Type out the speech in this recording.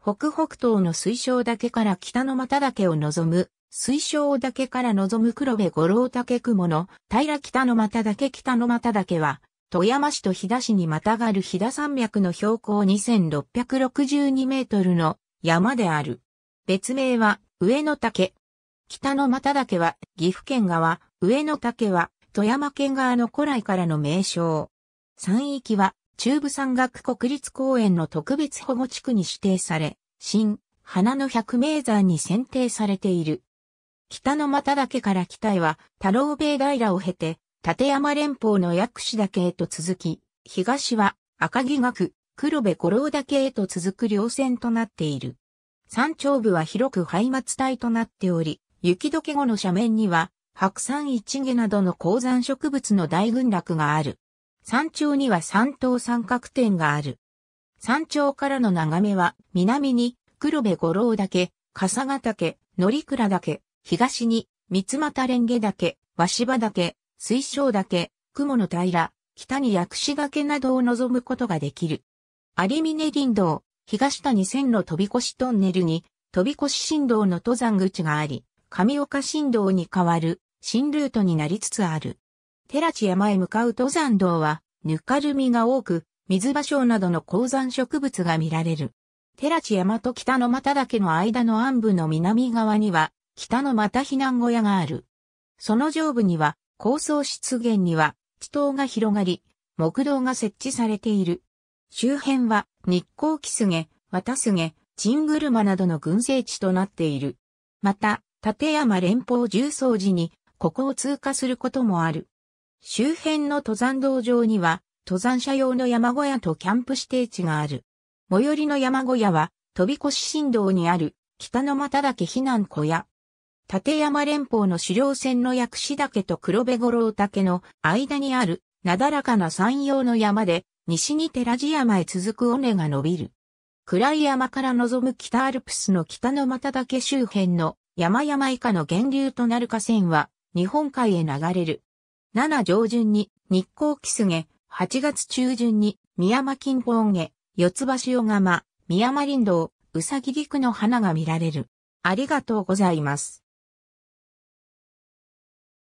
北北東の水晶岳から北の又岳を望む、水晶岳から望む黒部五郎岳雲の平北の又岳北の又岳は、富山市と飛騨市にまたがる飛騨山脈の標高2662メートルの山である。別名は上野岳。北の又岳は岐阜県側、上野岳は富山県側の古来からの名称。山域は中部山岳国立公園の特別保護地区に指定され、新、花の百名山に選定されている。北の又岳から北へは太郎米平を経て、立山連峰の薬師岳へと続き、東は赤木岳、黒部五郎岳へと続く稜線となっている。山頂部は広く廃末帯となっており、雪解け後の斜面には、白山一毛などの高山植物の大群落がある。山頂には三等三角点がある。山頂からの眺めは、南に黒部五郎岳、笠ヶ岳、乗倉岳、東に三又蓮華岳、鷲羽岳、水晶岳、雲の平、北に薬師岳などを望むことができる。有峰林道、東谷線路飛び越しトンネルに、飛び越し振道の登山口があり、上岡振道に変わる新ルートになりつつある。寺地山へ向かう登山道は、ぬかるみが多く、水芭蕉などの高山植物が見られる。寺地山と北の又岳の間の暗部の南側には、北の又避難小屋がある。その上部には、高層湿原には、地頭が広がり、木道が設置されている。周辺は、日光木菅、ゲ、綿すげ、チングルマなどの群生地となっている。また、立山連峰重曹寺に、ここを通過することもある。周辺の登山道上には、登山者用の山小屋とキャンプ指定地がある。最寄りの山小屋は、飛び越し新道にある、北の又岳避難小屋。立山連峰の狩猟船の薬師岳と黒部五郎岳の間にある、なだらかな山陽の山で、西に寺地山へ続く尾根が伸びる。暗い山から望む北アルプスの北の又岳周辺の山々以下の源流となる河川は、日本海へ流れる。7上旬に日光キスゲ、8月中旬に宮間金本ゲ、四つ橋尾釜、宮間林道、うさぎ陸の花が見られる。ありがとうございます。